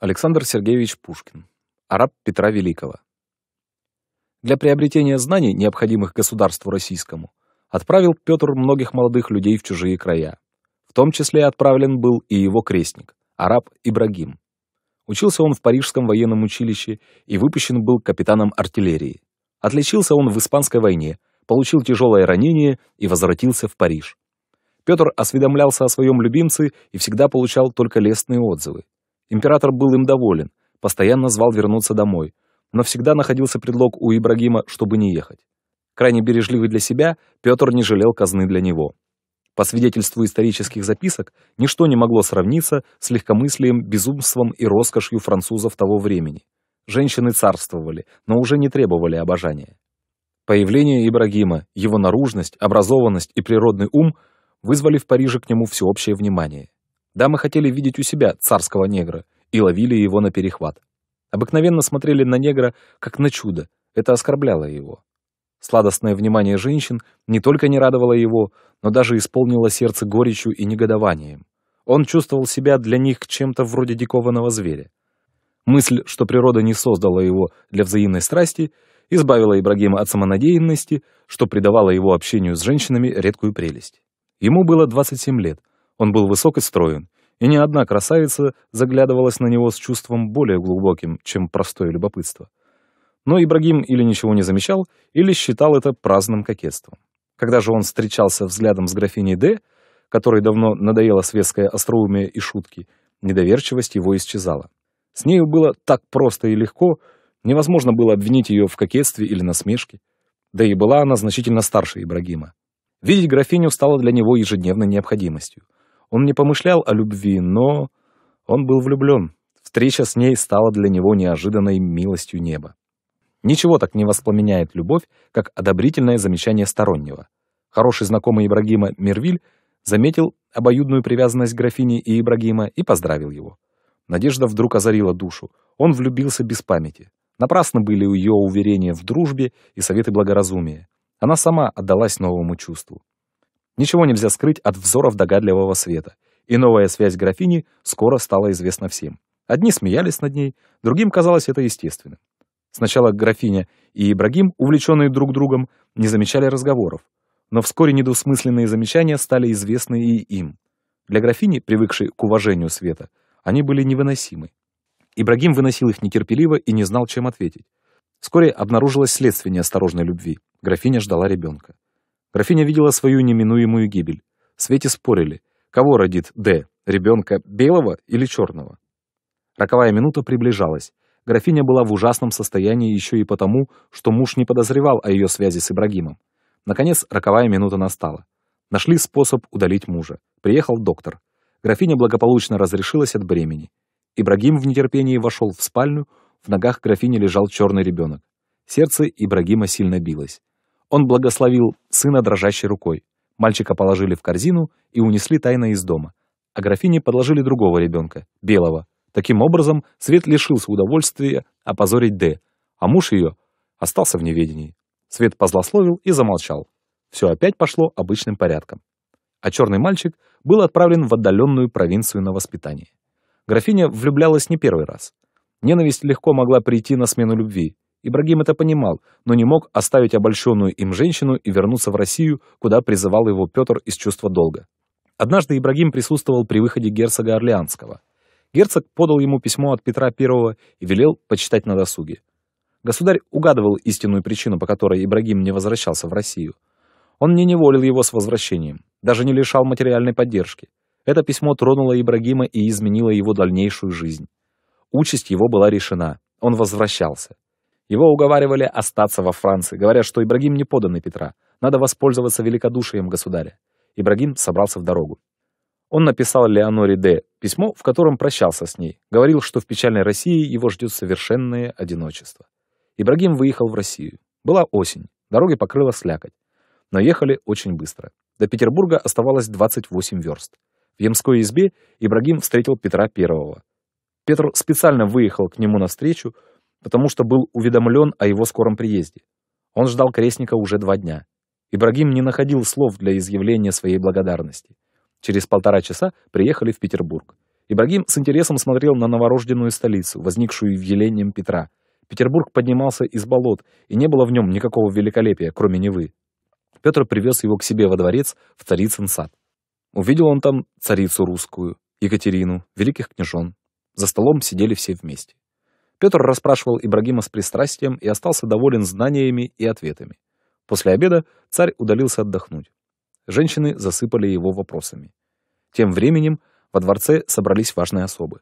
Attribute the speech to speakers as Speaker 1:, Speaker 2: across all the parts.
Speaker 1: Александр Сергеевич Пушкин. Араб Петра Великого. Для приобретения знаний, необходимых государству российскому, отправил Петр многих молодых людей в чужие края. В том числе отправлен был и его крестник, араб Ибрагим. Учился он в Парижском военном училище и выпущен был капитаном артиллерии. Отличился он в Испанской войне, получил тяжелое ранение и возвратился в Париж. Петр осведомлялся о своем любимце и всегда получал только лестные отзывы. Император был им доволен, постоянно звал вернуться домой, но всегда находился предлог у Ибрагима, чтобы не ехать. Крайне бережливый для себя, Петр не жалел казны для него. По свидетельству исторических записок, ничто не могло сравниться с легкомыслием, безумством и роскошью французов того времени. Женщины царствовали, но уже не требовали обожания. Появление Ибрагима, его наружность, образованность и природный ум вызвали в Париже к нему всеобщее внимание. Да, мы хотели видеть у себя царского негра и ловили его на перехват. Обыкновенно смотрели на негра как на чудо, это оскорбляло его. Сладостное внимание женщин не только не радовало его, но даже исполнило сердце горечью и негодованием. Он чувствовал себя для них чем-то вроде дикованного зверя. Мысль, что природа не создала его для взаимной страсти, избавила Ибрагима от самонадеянности, что придавало его общению с женщинами редкую прелесть. Ему было 27 лет — он был высок и строен, и ни одна красавица заглядывалась на него с чувством более глубоким, чем простое любопытство. Но Ибрагим или ничего не замечал, или считал это праздным кокетством. Когда же он встречался взглядом с графиней Д, которой давно надоело светское остроумие и шутки, недоверчивость его исчезала. С нею было так просто и легко, невозможно было обвинить ее в кокетстве или насмешке. Да и была она значительно старше Ибрагима. Видеть графиню стало для него ежедневной необходимостью. Он не помышлял о любви, но он был влюблен. Встреча с ней стала для него неожиданной милостью неба. Ничего так не воспламеняет любовь, как одобрительное замечание стороннего. Хороший знакомый Ибрагима Мервиль заметил обоюдную привязанность графини и Ибрагима и поздравил его. Надежда вдруг озарила душу. Он влюбился без памяти. Напрасно были ее уверения в дружбе и советы благоразумия. Она сама отдалась новому чувству. Ничего нельзя скрыть от взоров догадливого света, и новая связь графини скоро стала известна всем. Одни смеялись над ней, другим казалось это естественным. Сначала графиня и Ибрагим, увлеченные друг другом, не замечали разговоров, но вскоре недвусмысленные замечания стали известны и им. Для графини, привыкшей к уважению света, они были невыносимы. Ибрагим выносил их нетерпеливо и не знал, чем ответить. Вскоре обнаружилось следствие неосторожной любви. Графиня ждала ребенка. Графиня видела свою неминуемую гибель. В свете спорили, кого родит Д, ребенка белого или черного. Роковая минута приближалась. Графиня была в ужасном состоянии еще и потому, что муж не подозревал о ее связи с Ибрагимом. Наконец, роковая минута настала. Нашли способ удалить мужа. Приехал доктор. Графиня благополучно разрешилась от бремени. Ибрагим в нетерпении вошел в спальню, в ногах графини лежал черный ребенок. Сердце Ибрагима сильно билось. Он благословил сына дрожащей рукой. Мальчика положили в корзину и унесли тайно из дома. А графине подложили другого ребенка, белого. Таким образом, Свет лишился удовольствия опозорить Д, а муж ее остался в неведении. Свет позлословил и замолчал. Все опять пошло обычным порядком. А черный мальчик был отправлен в отдаленную провинцию на воспитание. Графиня влюблялась не первый раз. Ненависть легко могла прийти на смену любви, Ибрагим это понимал, но не мог оставить обольщенную им женщину и вернуться в Россию, куда призывал его Петр из чувства долга. Однажды Ибрагим присутствовал при выходе герцога Орлеанского. Герцог подал ему письмо от Петра I и велел почитать на досуге. Государь угадывал истинную причину, по которой Ибрагим не возвращался в Россию. Он не неволил его с возвращением, даже не лишал материальной поддержки. Это письмо тронуло Ибрагима и изменило его дальнейшую жизнь. Участь его была решена, он возвращался. Его уговаривали остаться во Франции, говоря, что Ибрагим не поданный Петра, надо воспользоваться великодушием государя. Ибрагим собрался в дорогу. Он написал Леоноре де письмо, в котором прощался с ней, говорил, что в печальной России его ждет совершенное одиночество. Ибрагим выехал в Россию. Была осень, дороги покрыла слякоть, но ехали очень быстро. До Петербурга оставалось 28 верст. В Ямской избе Ибрагим встретил Петра I. Петр специально выехал к нему навстречу, потому что был уведомлен о его скором приезде. Он ждал крестника уже два дня. Ибрагим не находил слов для изъявления своей благодарности. Через полтора часа приехали в Петербург. Ибрагим с интересом смотрел на новорожденную столицу, возникшую в Еленем Петра. Петербург поднимался из болот, и не было в нем никакого великолепия, кроме Невы. Петр привез его к себе во дворец в Царицын сад. Увидел он там царицу русскую, Екатерину, великих княжон. За столом сидели все вместе. Петр расспрашивал Ибрагима с пристрастием и остался доволен знаниями и ответами. После обеда царь удалился отдохнуть. Женщины засыпали его вопросами. Тем временем во дворце собрались важные особы.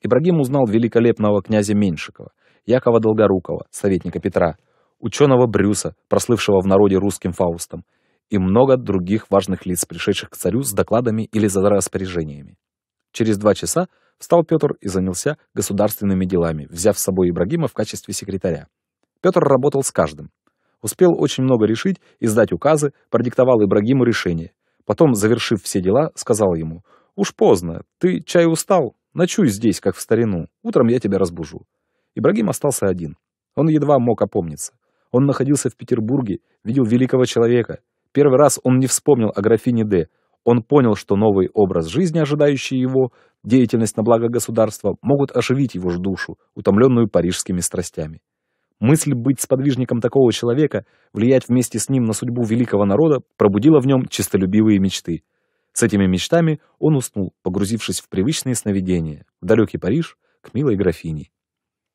Speaker 1: Ибрагим узнал великолепного князя Меньшикова, Якова Долгорукова, советника Петра, ученого Брюса, прослывшего в народе русским Фаустом, и много других важных лиц, пришедших к царю с докладами или за распоряжениями. Через два часа Встал Петр и занялся государственными делами, взяв с собой Ибрагима в качестве секретаря. Петр работал с каждым. Успел очень много решить, издать указы, продиктовал Ибрагиму решение. Потом, завершив все дела, сказал ему, «Уж поздно, ты чай устал, ночуй здесь, как в старину, утром я тебя разбужу». Ибрагим остался один. Он едва мог опомниться. Он находился в Петербурге, видел великого человека. Первый раз он не вспомнил о графине Д, он понял, что новый образ жизни, ожидающий его, деятельность на благо государства, могут оживить его ж душу, утомленную парижскими страстями. Мысль быть сподвижником такого человека, влиять вместе с ним на судьбу великого народа, пробудила в нем честолюбивые мечты. С этими мечтами он уснул, погрузившись в привычные сновидения, в далекий Париж, к милой графине.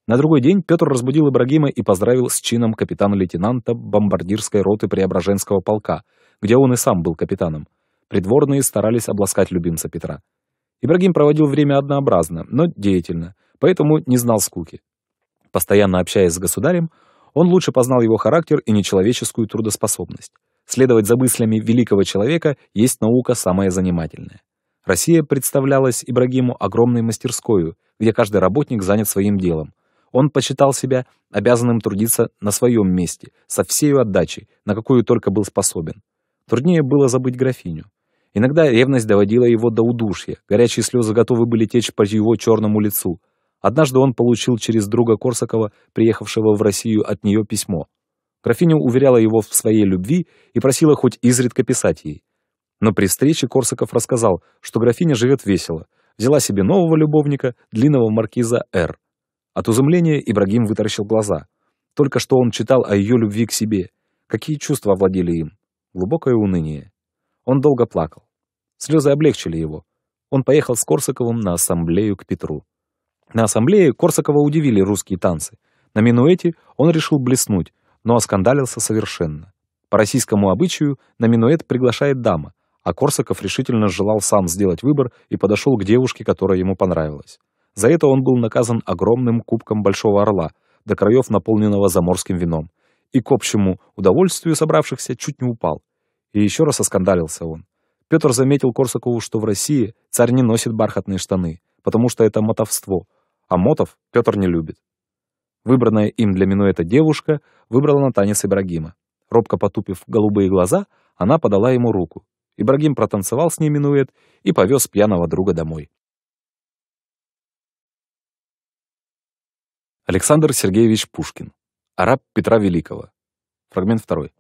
Speaker 1: На другой день Петр разбудил Ибрагима и поздравил с чином капитана-лейтенанта бомбардирской роты Преображенского полка, где он и сам был капитаном, Придворные старались обласкать любимца Петра. Ибрагим проводил время однообразно, но деятельно, поэтому не знал скуки. Постоянно общаясь с государем, он лучше познал его характер и нечеловеческую трудоспособность. Следовать за мыслями великого человека есть наука самая занимательная. Россия представлялась Ибрагиму огромной мастерскою, где каждый работник занят своим делом. Он посчитал себя обязанным трудиться на своем месте, со всей отдачей, на какую только был способен. Труднее было забыть графиню. Иногда ревность доводила его до удушья, горячие слезы готовы были течь по его черному лицу. Однажды он получил через друга Корсакова, приехавшего в Россию, от нее письмо. Графиня уверяла его в своей любви и просила хоть изредка писать ей. Но при встрече Корсаков рассказал, что графиня живет весело, взяла себе нового любовника, длинного маркиза Р. От изумления Ибрагим вытаращил глаза. Только что он читал о ее любви к себе. Какие чувства владели им? Глубокое уныние. Он долго плакал. Слезы облегчили его. Он поехал с Корсаковым на ассамблею к Петру. На ассамблее Корсакова удивили русские танцы. На минуэте он решил блеснуть, но оскандалился совершенно. По российскому обычаю на минуэт приглашает дама, а Корсаков решительно желал сам сделать выбор и подошел к девушке, которая ему понравилась. За это он был наказан огромным кубком Большого Орла, до краев наполненного заморским вином, и к общему удовольствию собравшихся чуть не упал. И еще раз оскандалился он. Петр заметил Корсакову, что в России царь не носит бархатные штаны, потому что это мотовство, а мотов Петр не любит. Выбранная им для минуэта девушка выбрала на танец Ибрагима. Робко потупив голубые глаза, она подала ему руку. Ибрагим протанцевал с ней минуэт и повез пьяного друга домой. Александр Сергеевич Пушкин. Араб Петра Великого. Фрагмент второй.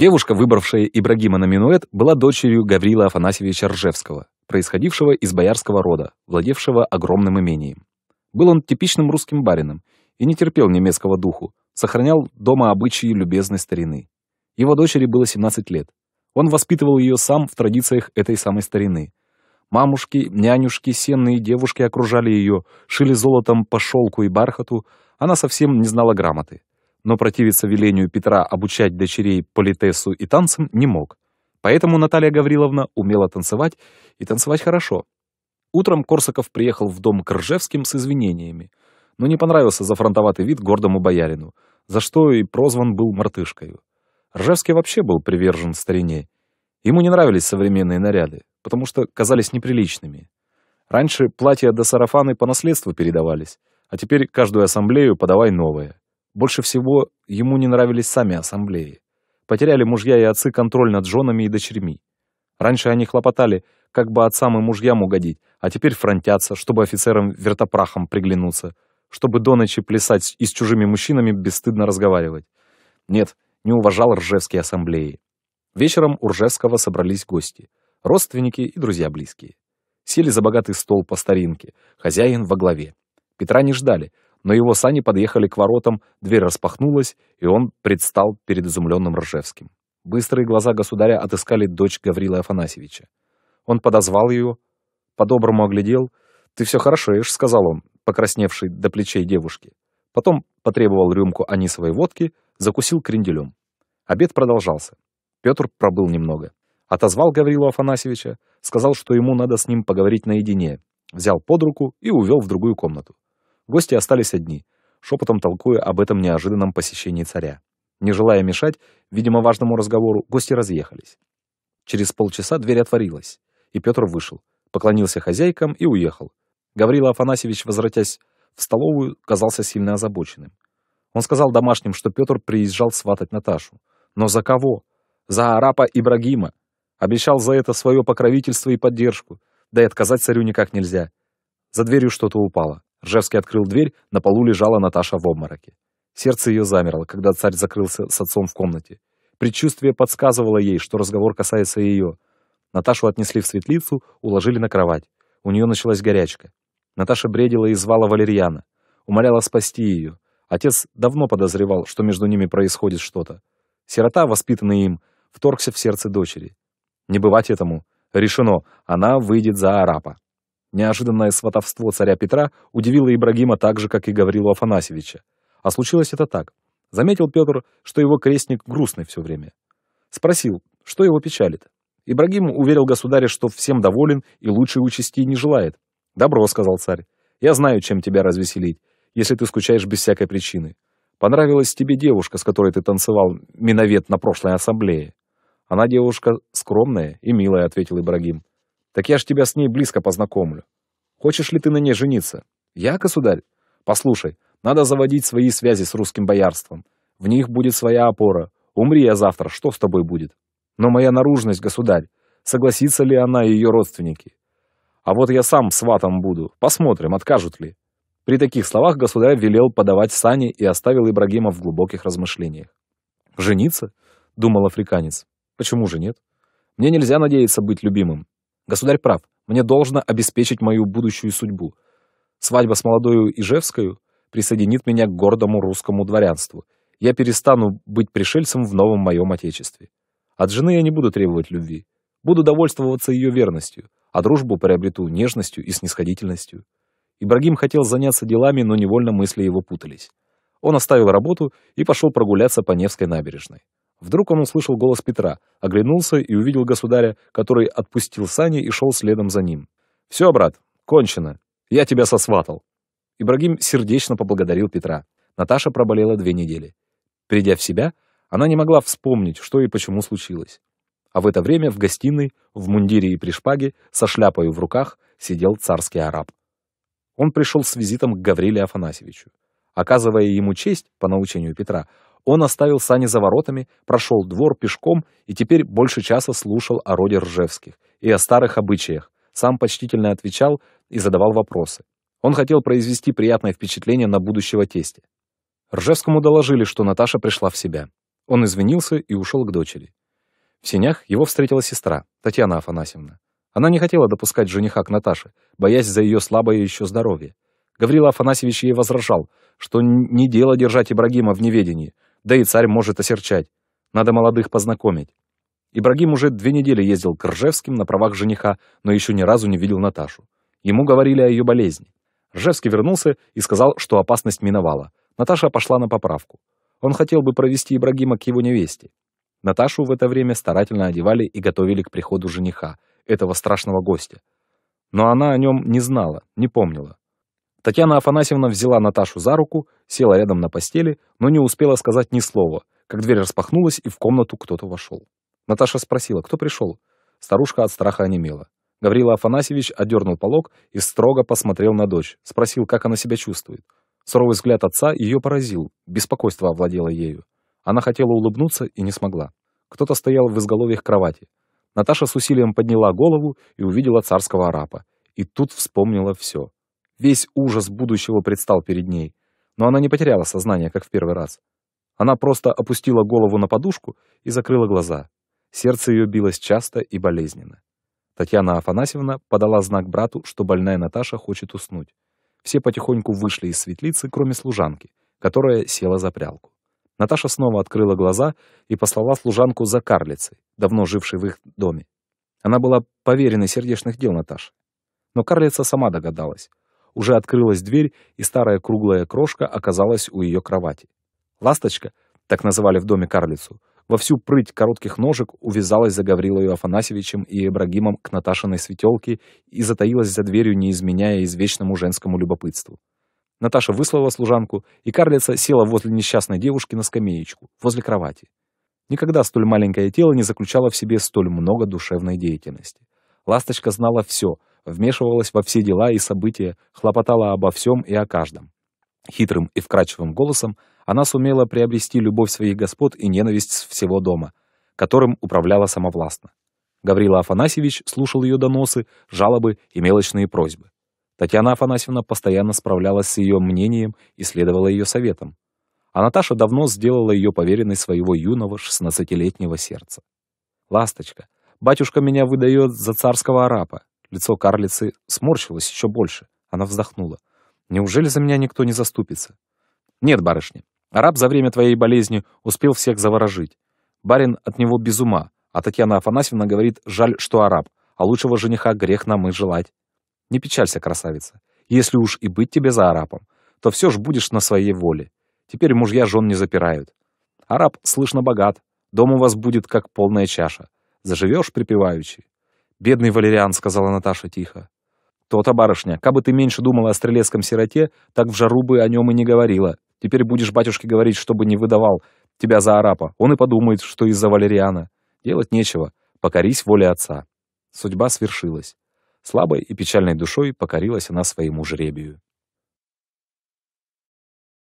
Speaker 1: Девушка, выбравшая Ибрагима на минуэт, была дочерью Гаврила Афанасьевича Ржевского, происходившего из боярского рода, владевшего огромным имением. Был он типичным русским барином и не терпел немецкого духу, сохранял дома обычаи любезной старины. Его дочери было 17 лет. Он воспитывал ее сам в традициях этой самой старины. Мамушки, нянюшки, сенные девушки окружали ее, шили золотом по шелку и бархату, она совсем не знала грамоты но противиться велению Петра обучать дочерей политесу и танцам не мог. Поэтому Наталья Гавриловна умела танцевать и танцевать хорошо. Утром Корсаков приехал в дом к Ржевским с извинениями, но не понравился зафронтоватый вид гордому боярину, за что и прозван был Мартышкой. Ржевский вообще был привержен старине. Ему не нравились современные наряды, потому что казались неприличными. Раньше платья до сарафаны по наследству передавались, а теперь каждую ассамблею подавай новое. Больше всего ему не нравились сами ассамблеи. Потеряли мужья и отцы контроль над женами и дочерьми. Раньше они хлопотали, как бы отцам и мужьям угодить, а теперь фронтятся, чтобы офицерам вертопрахом приглянуться, чтобы до ночи плясать и с чужими мужчинами бесстыдно разговаривать. Нет, не уважал ржевские ассамблеи. Вечером у Ржевского собрались гости, родственники и друзья близкие. Сели за богатый стол по старинке, хозяин во главе. Петра не ждали — но его сани подъехали к воротам, дверь распахнулась, и он предстал перед изумленным Ржевским. Быстрые глаза государя отыскали дочь Гаврила Афанасьевича. Он подозвал ее, по-доброму оглядел. «Ты все хорошеешь», — сказал он, покрасневший до плечей девушки. Потом потребовал рюмку анисовой водки, закусил кренделем. Обед продолжался. Петр пробыл немного. Отозвал Гаврилу Афанасьевича, сказал, что ему надо с ним поговорить наедине. Взял под руку и увел в другую комнату. Гости остались одни, шепотом толкуя об этом неожиданном посещении царя. Не желая мешать, видимо, важному разговору, гости разъехались. Через полчаса дверь отворилась, и Петр вышел, поклонился хозяйкам и уехал. Гаврила Афанасьевич, возвратясь в столовую, казался сильно озабоченным. Он сказал домашним, что Петр приезжал сватать Наташу. Но за кого? За арапа Ибрагима. Обещал за это свое покровительство и поддержку. Да и отказать царю никак нельзя. За дверью что-то упало. Ржевский открыл дверь, на полу лежала Наташа в обмороке. Сердце ее замерло, когда царь закрылся с отцом в комнате. Предчувствие подсказывало ей, что разговор касается ее. Наташу отнесли в светлицу, уложили на кровать. У нее началась горячка. Наташа бредила и звала Валерьяна. Умоляла спасти ее. Отец давно подозревал, что между ними происходит что-то. Сирота, воспитанная им, вторгся в сердце дочери. Не бывать этому. Решено, она выйдет за арапа. Неожиданное сватовство царя Петра удивило Ибрагима так же, как и Гаврилу Афанасьевича. А случилось это так. Заметил Петр, что его крестник грустный все время. Спросил, что его печалит. Ибрагим уверил государя, что всем доволен и лучшей участи не желает. «Добро», — сказал царь, — «я знаю, чем тебя развеселить, если ты скучаешь без всякой причины. Понравилась тебе девушка, с которой ты танцевал миновет на прошлой ассамблее». «Она девушка скромная и милая», — ответил Ибрагим. Так я ж тебя с ней близко познакомлю. Хочешь ли ты на ней жениться? Я, государь? Послушай, надо заводить свои связи с русским боярством. В них будет своя опора. Умри я а завтра, что с тобой будет? Но моя наружность, государь, согласится ли она и ее родственники? А вот я сам сватом буду. Посмотрим, откажут ли. При таких словах государь велел подавать сани и оставил Ибрагима в глубоких размышлениях. «Жениться?» — думал африканец. «Почему же нет? Мне нельзя надеяться быть любимым. Государь прав, мне должно обеспечить мою будущую судьбу. Свадьба с молодою Ижевской присоединит меня к гордому русскому дворянству. Я перестану быть пришельцем в новом моем отечестве. От жены я не буду требовать любви. Буду довольствоваться ее верностью, а дружбу приобрету нежностью и снисходительностью. Ибрагим хотел заняться делами, но невольно мысли его путались. Он оставил работу и пошел прогуляться по Невской набережной. Вдруг он услышал голос Петра, оглянулся и увидел государя, который отпустил сани и шел следом за ним. «Все, брат, кончено. Я тебя сосватал». Ибрагим сердечно поблагодарил Петра. Наташа проболела две недели. Придя в себя, она не могла вспомнить, что и почему случилось. А в это время в гостиной, в мундире и при шпаге, со шляпой в руках, сидел царский араб. Он пришел с визитом к Гавриле Афанасьевичу. Оказывая ему честь, по научению Петра, он оставил сани за воротами, прошел двор пешком и теперь больше часа слушал о роде Ржевских и о старых обычаях. Сам почтительно отвечал и задавал вопросы. Он хотел произвести приятное впечатление на будущего тестя. Ржевскому доложили, что Наташа пришла в себя. Он извинился и ушел к дочери. В сенях его встретила сестра, Татьяна Афанасьевна. Она не хотела допускать жениха к Наташе, боясь за ее слабое еще здоровье. Гаврила Афанасьевич ей возражал, что не дело держать Ибрагима в неведении, да и царь может осерчать. Надо молодых познакомить. Ибрагим уже две недели ездил к Ржевским на правах жениха, но еще ни разу не видел Наташу. Ему говорили о ее болезни. Ржевский вернулся и сказал, что опасность миновала. Наташа пошла на поправку. Он хотел бы провести Ибрагима к его невесте. Наташу в это время старательно одевали и готовили к приходу жениха, этого страшного гостя. Но она о нем не знала, не помнила. Татьяна Афанасьевна взяла Наташу за руку, села рядом на постели, но не успела сказать ни слова, как дверь распахнулась, и в комнату кто-то вошел. Наташа спросила, кто пришел. Старушка от страха онемела. Гаврила Афанасьевич одернул полог и строго посмотрел на дочь, спросил, как она себя чувствует. Суровый взгляд отца ее поразил, беспокойство овладело ею. Она хотела улыбнуться и не смогла. Кто-то стоял в изголовьях кровати. Наташа с усилием подняла голову и увидела царского арапа. И тут вспомнила все. Весь ужас будущего предстал перед ней, но она не потеряла сознание, как в первый раз. Она просто опустила голову на подушку и закрыла глаза. Сердце ее билось часто и болезненно. Татьяна Афанасьевна подала знак брату, что больная Наташа хочет уснуть. Все потихоньку вышли из светлицы, кроме служанки, которая села за прялку. Наташа снова открыла глаза и послала служанку за карлицей, давно жившей в их доме. Она была поверенной сердечных дел Наташи. Но карлица сама догадалась, уже открылась дверь, и старая круглая крошка оказалась у ее кровати. Ласточка, так называли в доме карлицу, во всю прыть коротких ножек увязалась за Гаврилою Афанасьевичем и Ибрагимом к Наташиной светелке и затаилась за дверью, не изменяя извечному женскому любопытству. Наташа выслала служанку, и карлица села возле несчастной девушки на скамеечку, возле кровати. Никогда столь маленькое тело не заключало в себе столь много душевной деятельности. Ласточка знала все, вмешивалась во все дела и события, хлопотала обо всем и о каждом. Хитрым и вкрадчивым голосом она сумела приобрести любовь своих господ и ненависть всего дома, которым управляла самовластно. Гаврила Афанасьевич слушал ее доносы, жалобы и мелочные просьбы. Татьяна Афанасьевна постоянно справлялась с ее мнением и следовала ее советам. А Наташа давно сделала ее поверенной своего юного шестнадцатилетнего сердца. «Ласточка, батюшка меня выдает за царского арапа. Лицо карлицы сморщилось еще больше. Она вздохнула. «Неужели за меня никто не заступится?» «Нет, барышня, араб за время твоей болезни успел всех заворожить. Барин от него без ума, а Татьяна Афанасьевна говорит, жаль, что араб, а лучшего жениха грех нам и желать. Не печалься, красавица. Если уж и быть тебе за арапом, то все ж будешь на своей воле. Теперь мужья жен не запирают. Араб, слышно, богат. Дом у вас будет, как полная чаша. Заживешь припеваючи. «Бедный валериан», — сказала Наташа тихо. «То-то, барышня, кабы ты меньше думала о стрелецком сироте, так в жару бы о нем и не говорила. Теперь будешь батюшке говорить, чтобы не выдавал тебя за арапа. Он и подумает, что из-за валериана. Делать нечего. Покорись воле отца». Судьба свершилась. Слабой и печальной душой покорилась она своему жребию.